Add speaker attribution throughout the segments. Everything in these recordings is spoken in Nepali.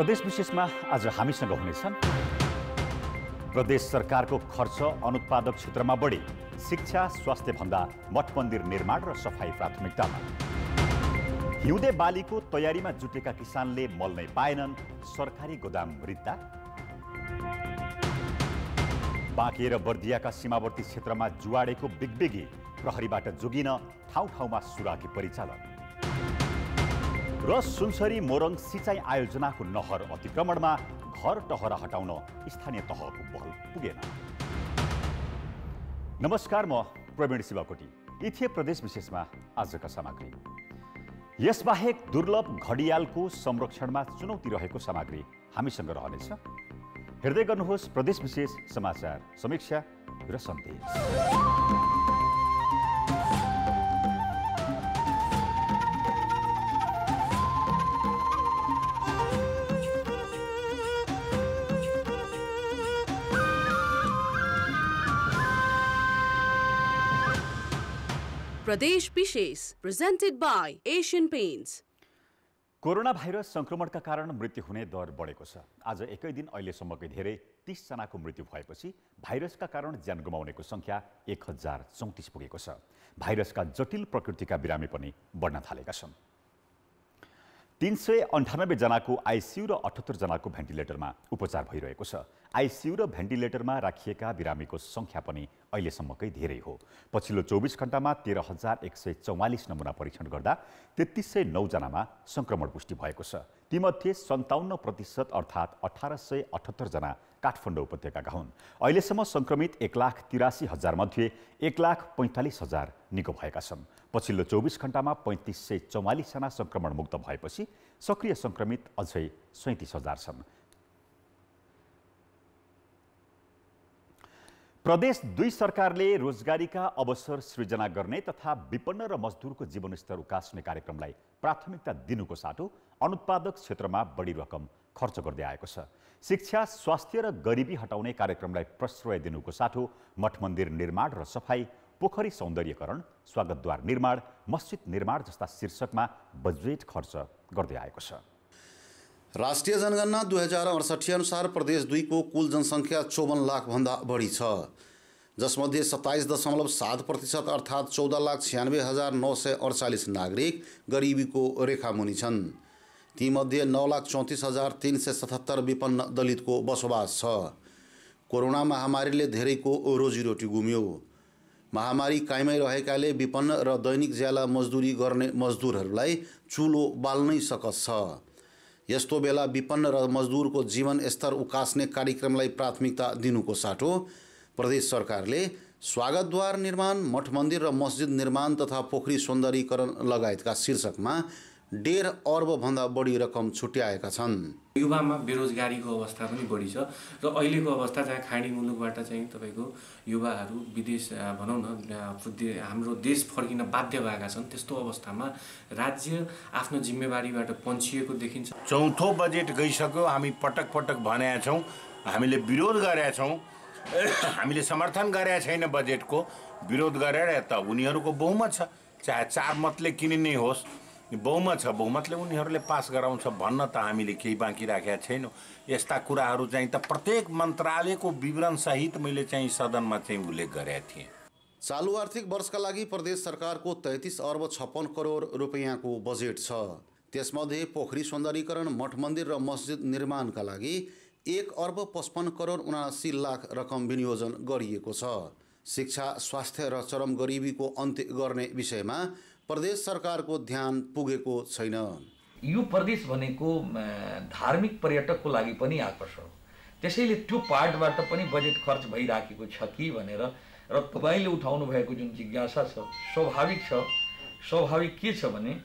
Speaker 1: प्रदेश विशेषमा आज हामीसँग हुनेछन् प्रदेश सरकारको खर्च अनुत्पादक क्षेत्रमा बढी शिक्षा स्वास्थ्यभन्दा मठ मन्दिर निर्माण र सफाई प्राथमिकतामा हिउँदे बालीको तयारीमा जुटेका किसानले मल नै पाएनन् सरकारी गोदाम रित्ता बाँके र बर्दियाका सीमावर्ती क्षेत्रमा जुवाडेको बिगबिगी प्रहरीबाट जोगिन ठाउँ ठाउँमा सुराकी परिचालन र सुनसरी मोरङ सिँचाइ आयोजनाको नहर अतिक्रमणमा घर टहरा हटाउन स्थानीय तहको बल पुगेन नमस्कार म प्रवीण शिवाकोटी इथे प्रदेश विशेषमा आजका सामग्री यसबाहेक दुर्लभ घडियालको संरक्षणमा चुनौती रहेको सामग्री हामीसँग रहनेछ हेर्दै गर्नुहोस् प्रदेश विशेष समाचार समीक्षा र सन्देश
Speaker 2: प्रदेश विशेष presented by Asian Paints
Speaker 1: corona virus संक्रमणका कारण मृत्यु हुने दर बढेको छ आज एकै दिन अहिलेसम्मकै धेरै तिसजनाको मृत्यु भएपछि भाइरसका कारण ज्यान गुमाउनेको सङ्ख्या एक हजार चौतिस पुगेको छ भाइरसका जटिल प्रकृतिका बिरामी पनि बढ्न थालेका छन् तिन सय अन्ठानब्बेजनाको आइसियु र अठहत्तरजनाको भेन्टिलेटरमा उपचार भइरहेको छ आइसियू र भेन्टिलेटरमा राखिएका बिरामीको सङ्ख्या पनि अहिलेसम्मकै धेरै हो पछिल्लो चौबिस घन्टामा तेह्र हजार एक सय चौवालिस नमुना परीक्षण गर्दा तेत्तिस सय नौजनामा सङ्क्रमण पुष्टि भएको छ तीमध्ये सन्ताउन्न प्रतिशत अर्थात् अठार सय अठहत्तरजना काठमाडौँ उपत्यकाका हुन् अहिलेसम्म सङ्क्रमित एक लाख तिरासी हजारमध्ये एक लाख पैँतालिस हजार निको भएका छन् पछिल्लो चौबिस घन्टामा पैँतिस सय चौवालिसजना सङ्क्रमण मुक्त भएपछि सक्रिय सङ्क्रमित अझै सैँतिस हजार छन् प्रदेश दुई सरकारले रोजगारीका अवसर सृजना गर्ने तथा विपन्न र मजदुरको जीवनस्तर उकास्ने कार्यक्रमलाई प्राथमिकता दिनुको साटो अनुत्पादक क्षेत्रमा बढी रकम खर्च गर्दै आएको छ शिक्षा स्वास्थ्य र गरिबी हटाउने कार्यक्रमलाई प्रश्रय दिनुको साटो मठ मन्दिर निर्माण र सफाई पोखरी सौन्दर्यकरण स्वागतद्वार निर्माण मस्जिद निर्माण जस्ता शीर्षकमा बजेट खर्च गर्दै आएको छ
Speaker 3: राष्ट्रिय जनगणना दुई हजार अडसठी अनुसार प्रदेश दुईको कुल जनसङ्ख्या चौवन्न लाखभन्दा बढी छ जसमध्ये सत्ताइस दशमलव सात प्रतिशत अर्थात् चौध लाख छ्यानब्बे हजार नौ सय अडचालिस नागरिक गरिबीको रेखा मुनि छन् तीमध्ये नौ लाख चौतिस हजार तिन सय सतहत्तर विपन्न दलितको बसोबास छ कोरोना महामारीले धेरैको रोजीरोटी गुम्यो महामारी कायमै रहेकाले विपन्न र दैनिक ज्याला मजदुरी गर्ने मजदुरहरूलाई चुलो बाल्नै सकस छ यस्तो बेला विपन्न र मजदुरको जीवन स्तर उकास्ने कार्यक्रमलाई प्राथमिकता दिनुको साटो प्रदेश सरकारले स्वागतद्वार निर्माण मठ मन्दिर र मस्जिद निर्माण तथा पोखरी सौन्दर्यीकरण लगायतका शीर्षकमा डेढ अर्बभन्दा बढी रकम छुट्याएका छन् युवामा बेरोजगारीको अवस्था पनि बढी छ र अहिलेको अवस्था चाहिँ खाडी मुलुकबाट चाहिँ तपाईँको युवाहरू विदेश भनौँ न हाम्रो देश फर्किन बाध्य भएका छन् त्यस्तो अवस्थामा राज्य आफ्नो जिम्मेवारीबाट पन्छिएको देखिन्छ चौथो बजेट गइसक्यो हामी पटक पटक भनेका छौँ हामीले विरोध गरेका छौँ हामीले
Speaker 1: समर्थन गरेका छैन बजेटको विरोध गरेर त उनीहरूको बहुमत छ चाहे चार मतले किन नै होस् बहुमत छ बहुमतले उनीहरूले पास गराउँछ भन्न त हामीले केही बाँकी राखेका छैनौँ यस्ता कुराहरू चाहिँ त प्रत्येक मन्त्रालयको विवरणसहित मैले चाहिँ सदनमा चाहिँ उल्लेख गरेका थिएँ
Speaker 3: चालु आर्थिक वर्षका लागि प्रदेश सरकारको तैतिस अर्ब छप्पन्न करोड रुपियाँको बजेट छ त्यसमध्ये पोखरी सौन्दर्यीकरण मठ मन्दिर र मस्जिद निर्माणका लागि एक अर्ब पचपन्न करोड उनासी लाख रकम विनियोजन गरिएको छ शिक्षा स्वास्थ्य र चरम गरिबीको अन्त्य गर्ने विषयमा प्रदेश सरकारको ध्यान पुगेको छैन
Speaker 1: यो प्रदेश भनेको धार्मिक पर्यटकको लागि पनि आकर्षण हो त्यसैले त्यो पार्टबाट पनि बजेट खर्च भइराखेको छ कि भनेर र तपाईँले उठाउनु भएको जुन जिज्ञासा छ स्वाभाविक छ स्वाभाविक के छ भने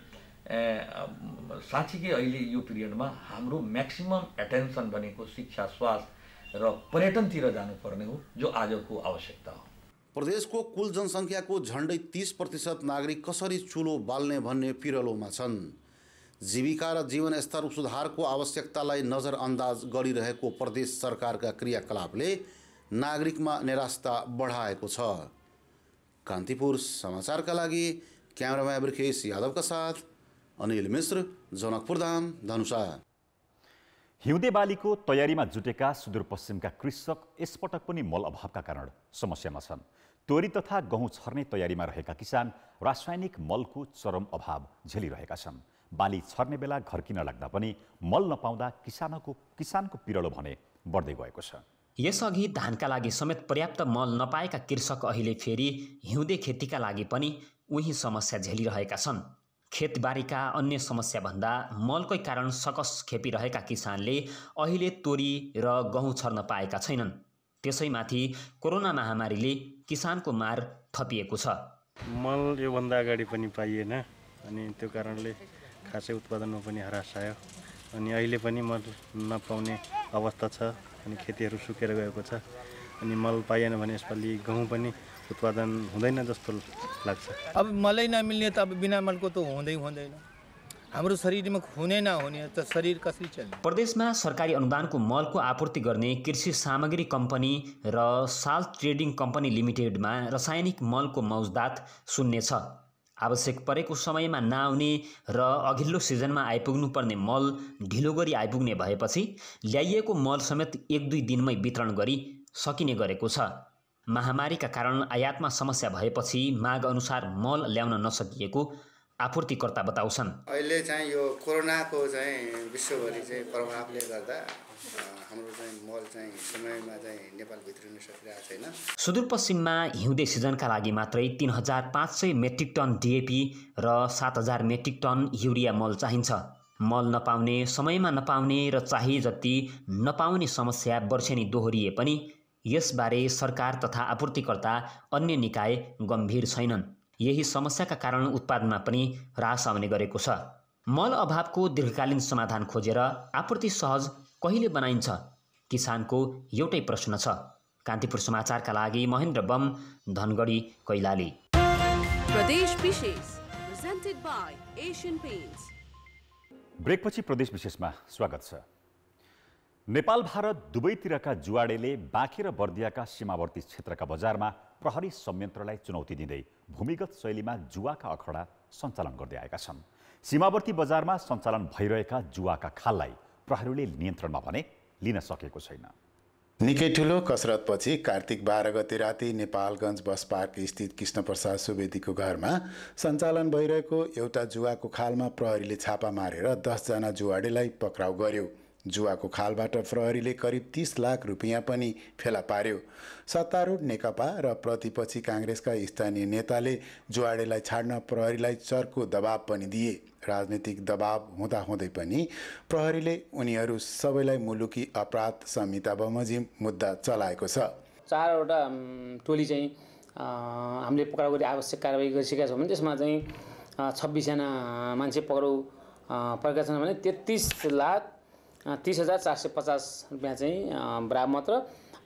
Speaker 1: साँच्चीकै अहिले यो पिरियडमा हाम्रो म्याक्सिमम एटेन्सन भनेको शिक्षा स्वास्थ्य र पर्यटनतिर जानुपर्ने हो जो आजको
Speaker 3: आवश्यकता हो प्रदेशको कुल जनसङ्ख्याको झन्डै तिस प्रतिशत नागरिक कसरी चुलो बाल्ने भन्ने पिरलोमा छन् जीविका र जीवनस्तर सुधारको आवश्यकतालाई नजरअन्दाज गरिरहेको प्रदेश सरकारका क्रियाकलापले नागरिकमा निराशता बढाएको छ कान्तिपुर समाचारका लागि क्यामरामा
Speaker 1: वृकेश यादवका साथ अनिल मिश्र धाम धनुषा हिउँदे बालीको तयारीमा जुटेका सुदूरपश्चिमका कृषक यसपटक पनि मल अभावका कारण समस्यामा छन् तोरी तथा गहुँ छर्ने तयारीमा रहेका किसान रासायनिक मलको चरम अभाव झेलिरहेका छन् बाली छर्ने बेला घर किन लाग्दा पनि मल नपाउँदा किसानको किसानको
Speaker 4: पिरलो भने बढ्दै गएको छ यसअघि धानका लागि समेत पर्याप्त मल नपाएका कृषक अहिले फेरि हिउँदे खेतीका लागि पनि उही समस्या झेलिरहेका छन् खेतबारीका अन्य समस्याभन्दा मलकै कारण सकस खेपिरहेका किसानले अहिले तोरी र गहुँ छर्न पाएका छैनन् त्यसैमाथि कोरोना महामारीले किसानको मार थपिएको छ
Speaker 3: मल योभन्दा अगाडि पनि पाइएन अनि त्यो कारणले खासै उत्पादनमा पनि हरास आयो अनि अहिले पनि मल नपाउने अवस्था छ अनि खेतीहरू सुकेर गएको छ अनि मल पाइएन भने यसपालि गहुँ पनि उत्पादन हुँदैन जस्तो लाग्छ
Speaker 5: अब मलै नमिल्ने त अब बिना मलको त हुँदै हुँदैन हाम्रो शरीरमा हुने नहुने त शरीर कसरी चल्ने
Speaker 4: प्रदेशमा सरकारी अनुदानको मलको आपूर्ति गर्ने कृषि सामग्री कम्पनी र साल ट्रेडिङ कम्पनी लिमिटेडमा रासायनिक मलको मौजदात सुन्ने छ आवश्यक परेको समयमा नआउने र अघिल्लो सिजनमा आइपुग्नुपर्ने मल ढिलो गरी आइपुग्ने भएपछि ल्याइएको मल समेत एक दुई दिनमै वितरण गरी सकिने गरेको छ महामारीका कारण आयातमा समस्या भएपछि माग अनुसार मल ल्याउन नसकिएको आपूर्तिकर्ता बताउँछन्
Speaker 2: अहिले चाहिँ यो कोरोनाको चाहिँ विश्वभरि चाहिँ प्रभावले गर्दा हाम्रो चाहिँ मल चाहिँ समयमा चाहिँ नेपाल भित्रिन सकिरहेको छैन
Speaker 4: सुदूरपश्चिममा हिउँदे सिजनका लागि मात्रै तिन हजार पाँच सय मेट्रिक टन डिएपी र सात हजार मेट्रिक टन युरिया मल चाहिन्छ मल नपाउने समयमा नपाउने र चाहिँ जति नपाउने समस्या वर्षेनी दोहोरिए पनि यसबारे सरकार तथा आपूर्तिकर्ता अन्य निकाय गम्भीर छैनन् यही समस्याका कारण उत्पादनमा पनि ह्रास आउने गरेको छ मल अभावको दीर्घकालीन समाधान खोजेर आपूर्ति सहज कहिले बनाइन्छ किसानको एउटै प्रश्न छ कान्तिपुर समाचारका लागि महेन्द्र बम धनगढी कैलाली
Speaker 2: प्रदेश विशेष
Speaker 4: ब्रेकपछि प्रदेश विशेषमा स्वागत छ
Speaker 1: नेपाल भारत दुवैतिरका जुवाडेले बाँकी र बर्दियाका सीमावर्ती क्षेत्रका बजारमा प्रहरी संयन्त्रलाई चुनौती दिँदै भूमिगत शैलीमा जुवाका अखडा सञ्चालन गर्दै आएका छन् सीमावर्ती बजारमा सञ्चालन भइरहेका जुवाका खाललाई प्रहरीले नियन्त्रणमा भने लिन सकेको छैन
Speaker 5: निकै ठुलो कसरतपछि कार्तिक बाह्र गते राति नेपालगञ्ज बस पार्क स्थित कृष्णप्रसाद सुवेदीको घरमा सञ्चालन भइरहेको एउटा जुवाको खालमा प्रहरीले छापा मारेर दसजना जुवाडेलाई पक्राउ गर्यो जुवाको खालबाट प्रहरीले करिब तिस लाख रुपियाँ पनि फेला पार्यो सत्तारूढ नेकपा र प्रतिपक्षी काङ्ग्रेसका स्थानीय नेताले जुवाडेलाई छाड्न प्रहरीलाई चर्को दबाब पनि दिए राजनीतिक दबाब हुँदाहुँदै पनि प्रहरीले उनीहरू सबैलाई मुलुकी अपराध संहिता बमोजिम मुद्दा चलाएको छ
Speaker 4: चारवटा टोली चाहिँ हामीले पक्राउ गरी आवश्यक कारवाही गरिसकेका छौँ भने त्यसमा चाहिँ छब्बिसजना मान्छे पक्राउ परेका छन् भने तेत्तिस लाख तिस हजार चार सय पचास रुपियाँ चाहिँ बरामद र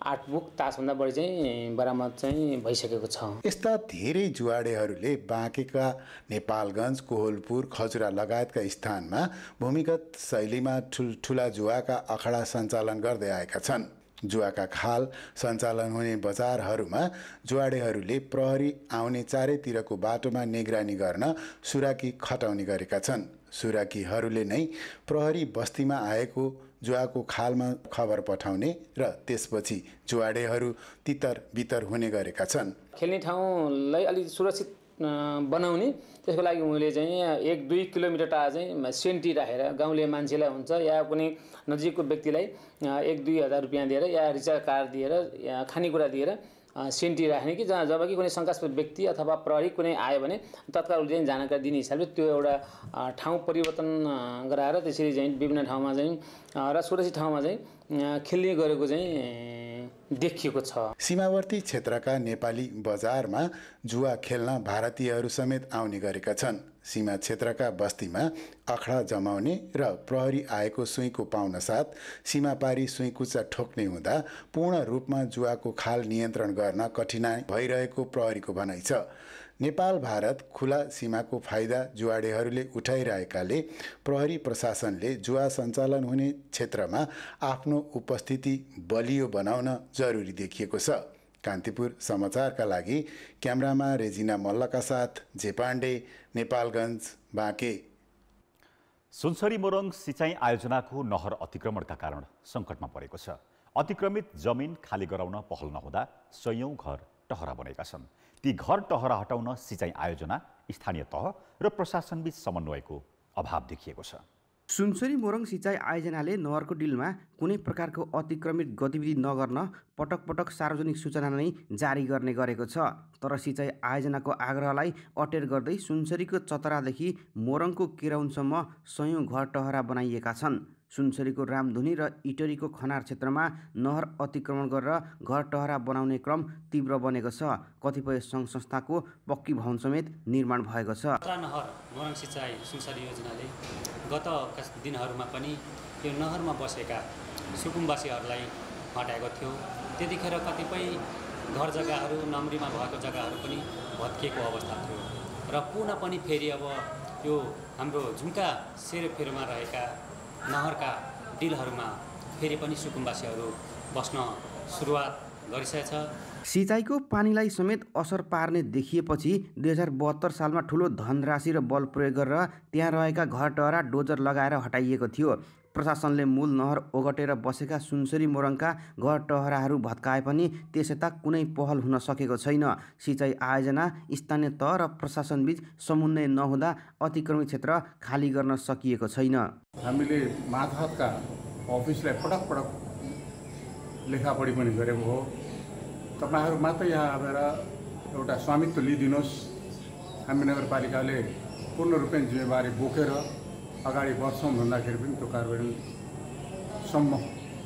Speaker 4: आठ बुक तासभन्दा बढी चाहिँ बरामद चाहिँ भइसकेको छ
Speaker 5: यस्ता धेरै जुवाडेहरूले बाँकेका नेपालगञ्ज कोहलपुर खजुरा लगायतका स्थानमा भूमिगत शैलीमा ठुला जुवाका अखडा सञ्चालन गर्दै आएका छन् जुवाका खाल सञ्चालन हुने बजारहरूमा जुवाडेहरूले प्रहरी आउने चारैतिरको बाटोमा निगरानी गर्न सुराकी खटाउने गरेका छन् सुराकीहरूले नै प्रहरी बस्तीमा आएको जुवाको खालमा खबर पठाउने र त्यसपछि जुवाडेहरू तितर बितर हुने गरेका छन्
Speaker 4: खेल्ने ठाउँलाई अलिक सुरक्षित बनाउने त्यसको लागि उहाँले चाहिँ एक दुई किलोमिटर टाढा चाहिँ सेन्टी राखेर गाउँले मान्छेलाई हुन्छ या कुनै नजिकको व्यक्तिलाई एक दुई हजार रुपियाँ दिएर या रिचार्ज कार्ड दिएर या खानेकुरा दिएर सेन्टी राख्ने कि जहाँ जब कि कुनै शङ्कास्पद व्यक्ति अथवा प्रहरी कुनै आयो भने तत्काल चाहिँ जानकारी दिने हिसाबले त्यो एउटा ठाउँ परिवर्तन गराएर त्यसरी चाहिँ विभिन्न ठाउँमा चाहिँ र सुरक्षित ठाउँमा चाहिँ खेल्ने गरेको चाहिँ देखिएको छ
Speaker 5: सीमावर्ती क्षेत्रका नेपाली बजारमा जुवा खेल्न भारतीयहरू समेत आउने गरेका छन् सीमा क्षेत्रका बस्तीमा अखडा जमाउने र प्रहरी आएको सुईको पाउन साथ सीमापारी सुईकुच्चा ठोक्ने हुँदा पूर्ण रूपमा जुवाको खाल नियन्त्रण गर्न कठिनाई भइरहेको प्रहरीको भनाइ छ नेपाल भारत खुला सीमाको फाइदा जुवाडेहरूले उठाइरहेकाले प्रहरी प्रशासनले जुवा सञ्चालन हुने क्षेत्रमा आफ्नो उपस्थिति बलियो बनाउन जरुरी देखिएको छ कान्तिपुर समाचारका लागि क्यामरामा रेजिना मल्लका साथ जे पाण्डे नेपालगञ्ज
Speaker 1: बाँके सुनसरी मोरङ सिँचाइ आयोजनाको नहर अतिक्रमणका कारण सङ्कटमा परेको छ अतिक्रमित जमिन खाली गराउन पहल नहुँदा सयौँ घर टहरा बनेका छन् ती घर टहरा हटाउन सिँचाइ आयोजना स्थानीय तह र
Speaker 2: प्रशासनबीच समन्वयको अभाव देखिएको छ सुनसरी मोरङ सिँचाइ आयोजनाले नहरको डिलमा कुनै प्रकारको अतिक्रमित गतिविधि नगर्न पटक पटक सार्वजनिक सूचना नै जारी गर्ने गरेको छ तर सिँचाइ आयोजनाको आग्रहलाई अटेर गर्दै सुनसरीको चतरादेखि मोरङको केराउनसम्म सयौँ घर टहरा बनाइएका छन् सुनसरीको रामधुनी र इटरीको खनार क्षेत्रमा नहर अतिक्रमण गरेर घर टहरा बनाउने क्रम तीव्र बनेको छ कतिपय सङ्घ संस्थाको पक्की भवन समेत निर्माण भएको छ
Speaker 3: नहर मोरङ सिँचाइ सुनसरी योजनाले गत दिनहरूमा पनि त्यो नहरमा बसेका सुकुम्बासीहरूलाई हटाएको थियो त्यतिखेर कतिपय घर जग्गाहरू नम्रीमा भएको जग्गाहरू पनि भत्किएको अवस्था थियो र पुनः पनि फेरि अब यो हाम्रो झुम्का सेरोफेरोमा रहेका नहरका डिलहरूमा फेरि पनि सुकुम्बासीहरू बस्न सुरुवात गरिसकेछ
Speaker 2: सिँचाइको पानीलाई समेत असर पार्ने देखिएपछि दुई हजार बहत्तर सालमा ठुलो धनराशि र बल प्रयोग गरेर त्यहाँ रहेका घर टहरा डोजर लगाएर हटाइएको थियो प्रशासनले मूल नहर ओगटेर बसेका सुनसरी मोरङका घर टहराहरू भत्काए पनि त्यसयता कुनै पहल हुन सकेको छैन सिँचाइ आयोजना स्थानीय तह र प्रशासनबीच समन्वय नहुँदा अतिक्रमित क्षेत्र खाली गर्न सकिएको छैन
Speaker 5: हामीले माथाका अफिसलाई पटक पटक लेखापढी पनि गरेको हो तपाईँहरू मात्रै यहाँ आएर एउटा स्वामित्व लिइदिनुहोस् हामी नगरपालिकाले पूर्ण रूपले जिम्मेवारी बोकेर अगाडि बढ्छौँ भन्दाखेरि पनि त्यो कार्यान्वयनसम्म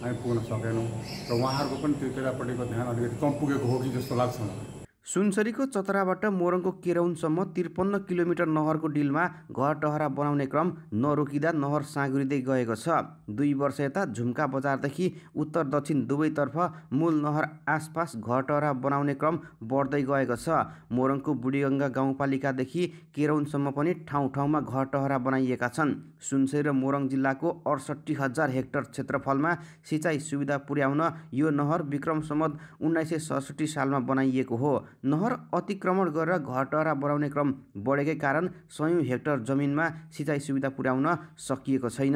Speaker 2: हामी पुग्न सकेनौँ र उहाँहरूको पनि त्यो त्यतापट्टिको ध्यान अलिकति कम पुगेको हो कि जस्तो लाग्छ मलाई सुनसरीको चतराबाट मोरङको केराउनसम्म त्रिपन्न किलोमिटर नहरको डिलमा घर टहरा बनाउने क्रम नरोकिँदा नहर साँग्रिँदै गएको छ दुई वर्ष यता झुम्का बजारदेखि उत्तर दक्षिण दुवैतर्फ मूल नहर आसपास घर टहरा बनाउने क्रम बढ्दै गएको छ मोरङको बुढीगङ्गा गाउँपालिकादेखि केराउनसम्म पनि ठाउँ ठाउँमा घर टहरा बनाइएका छन् सुनसरी र मोरङ जिल्लाको अडसट्ठी हजार हेक्टर क्षेत्रफलमा सिँचाइ सुविधा पुर्याउन यो नहर विक्रमसम्म उन्नाइस सय सडसठी सालमा बनाइएको हो नहर अतिक्रमण गरेर घरटहरा बढाउने क्रम बढेकै कारण सयौँ हेक्टर जमिनमा सिँचाइ सुविधा पुर्याउन सकिएको छैन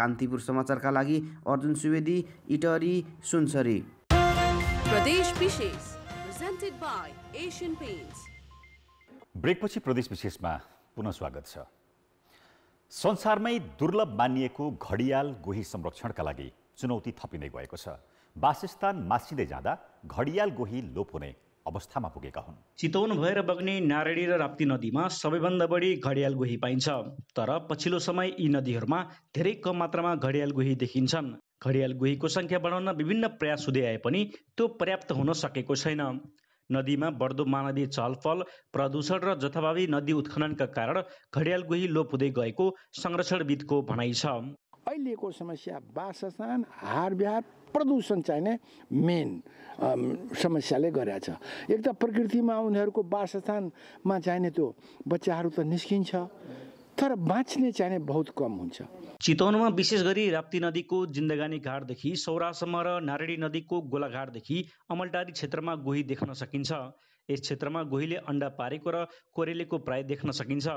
Speaker 2: कान्तिपुर समाचारका लागि अर्जुन सुवेदी इटरी सुनसरी प्रदेश विशेष एसियन
Speaker 1: ब्रेकपछि प्रदेश विशेषमा पुनः स्वागत छ संसारमै दुर्लभ मानिएको घडियाल गोही संरक्षणका लागि चुनौती थपिँदै गएको छ वासस्थान मासिँदै जाँदा घडियाल गोही लोप हुने अवस्थामा पुगेका हुन्
Speaker 6: चितवन भएर बग्ने नारायणी र राप्ती नदीमा सबैभन्दा बढी घडियाल गोही पाइन्छ तर पछिल्लो समय यी नदीहरूमा धेरै कम मात्रामा घडियाल गोही देखिन्छन् घडियाल गोहीको सङ्ख्या बढाउन विभिन्न प्रयास हुँदै आए पनि त्यो पर्याप्त हुन सकेको छैन नदीमा बढ्दो मानवीय चलफल प्रदूषण र जथाभावी नदी उत्खननका कारण घडियाल गोही लोप हुँदै गएको संरक्षणविदको भनाइ छ
Speaker 5: अहिलेको समस्या वासस्थान हारबिहार प्रदूषण चाहिने मेन समस्याले छ एक त प्रकृतिमा उनीहरूको वासस्थानमा चाहिने त्यो बच्चाहरू त निस्किन्छ तर बाँच्ने चाहिने बहुत कम हुन्छ
Speaker 6: चितवनमा विशेष गरी राप्ती नदीको जिन्दगानी घाटदेखि सौरासम्म र नारायणी नदीको गोलाघाटदेखि अमलडारी क्षेत्रमा गोही देख्न सकिन्छ यस क्षेत्रमा गोहीले अन्डा पारेको र कोरेलेको प्राय देख्न सकिन्छ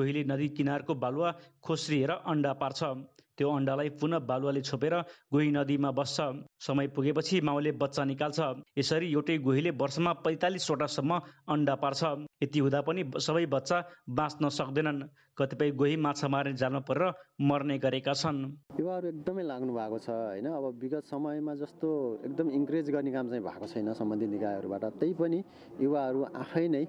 Speaker 6: गोहीले नदी किनारको बालुवा खोस्रिएर अन्डा पार्छ त्यो अण्डालाई पुनः बालुवाले छोपेर गोही नदीमा बस्छ समय पुगेपछि माउले बच्चा निकाल्छ यसरी एउटै गोहीले वर्षमा पैँतालिसवटासम्म अन्डा पार्छ यति हुँदा पनि सबै बच्चा बाँच्न सक्दैनन् कतिपय गोही माछा मार्ने जालमा परेर मर्ने गरेका छन्
Speaker 3: युवाहरू एकदमै लाग्नु भएको छ होइन अब विगत समयमा जस्तो एकदम इन्करेज गर्ने काम चाहिँ भएको छैन सम्बन्धित निकायहरूबाट त्यही पनि युवाहरू आफै नै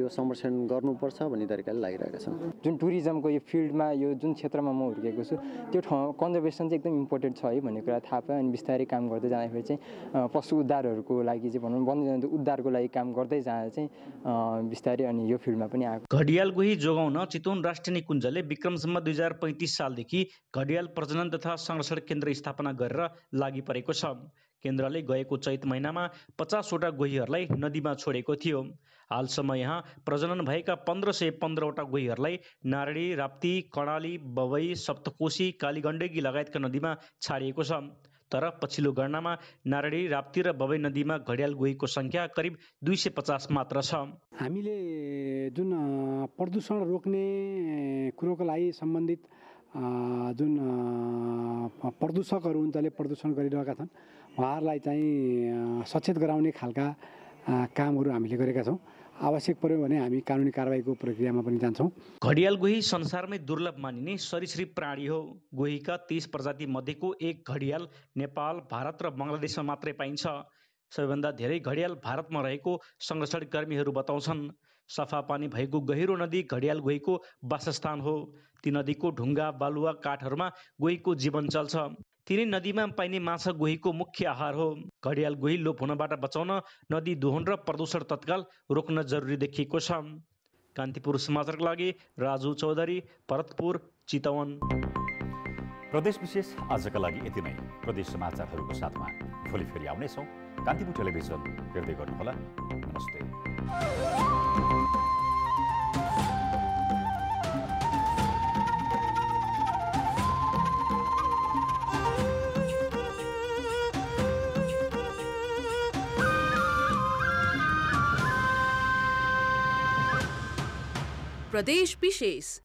Speaker 3: यो संरक्षण गर्नुपर्छ भन्ने तरिकाले लागिरहेका छन्
Speaker 4: जुन टुरिज्मको यो फिल्डमा यो जुन क्षेत्रमा म हुर्केको छु त्यो ठाउँ कन्जर्भेसन चाहिँ एकदम इम्पोर्टेन्ट छ है भन्ने कुरा थाहा पाएँ अनि बिस्तारै काम गर्दै जाँदाखेरि चाहिँ पशु उद्धारहरूको लागि चाहिँ भनौँ वन्यजन्तु उद्धारको लागि काम गर्दै जाँदा चाहिँ बिस्तारै अनि यो फिल्डमा पनि आएको
Speaker 6: घडियाल गोही जोगाउन चितवन राष्ट्रिय निकुञ्जले विक्रमसम्म दुई हजार पैँतिस सालदेखि घडियाल प्रजनन तथा संरक्षण केन्द्र स्थापना गरेर लागि परेको छ केन्द्रले गएको चैत महिनामा पचासवटा गोहीहरूलाई नदीमा छोडेको थियो हालसम्म यहाँ प्रजनन भएका पन्ध्र सय पन्ध्रवटा गोहीहरूलाई नारायणी राप्ती कर्णाली बबई सप्तकोशी कालीगण्डकी लगायतका नदीमा छाडिएको छ तर पछिल्लो गणनामा नारायणी राप्ती र बबई नदीमा घडियाल गोहीको सङ्ख्या करिब दुई सय पचास मात्र छ
Speaker 5: हामीले जुन प्रदूषण रोक्ने कुरोको लागि सम्बन्धित जुन प्रदूषकहरू हुन् प्रदूषण गरिरहेका छन् उहाँहरूलाई चाहिँ सचेत गराउने खालका कामहरू हामीले गरेका छौँ आवश्यक पर्यो भने हामी कानुनी कारवाहीको प्रक्रियामा पनि जान्छौँ
Speaker 6: घडियाल गोही संसारमै दुर्लभ मानिने सरीसृप प्राणी हो गोहीका तीस प्रजाति मध्येको एक घडियाल नेपाल भारत र बङ्गलादेशमा मात्रै पाइन्छ सबैभन्दा धेरै घडियाल भारतमा रहेको संरक्षण कर्मीहरू बताउँछन् सफा पानी भएको गहिरो नदी घडियाल गोहीको वासस्थान हो ती नदीको ढुङ्गा बालुवा काठहरूमा गोहीको जीवन चल्छ तिनै नदीमा पाइने माछा गोहीको मुख्य आहार हो घडियाल गोही लोप हुनबाट बचाउन नदी दोहन र प्रदूषण तत्काल रोक्न जरुरी देखिएको छ कान्तिपुर समाचारका लागि राजु
Speaker 1: चौधरी भरतपुर चितवन प्रदेश विशेष आजका लागि यति नै प्रदेश समाचारहरूको साथमा भोलि फेरि आउनेछौँ कान्तिपुर टेलिभिजन हेर्दै गर्नुहोला नमस्ते
Speaker 2: प्रदेश विशेष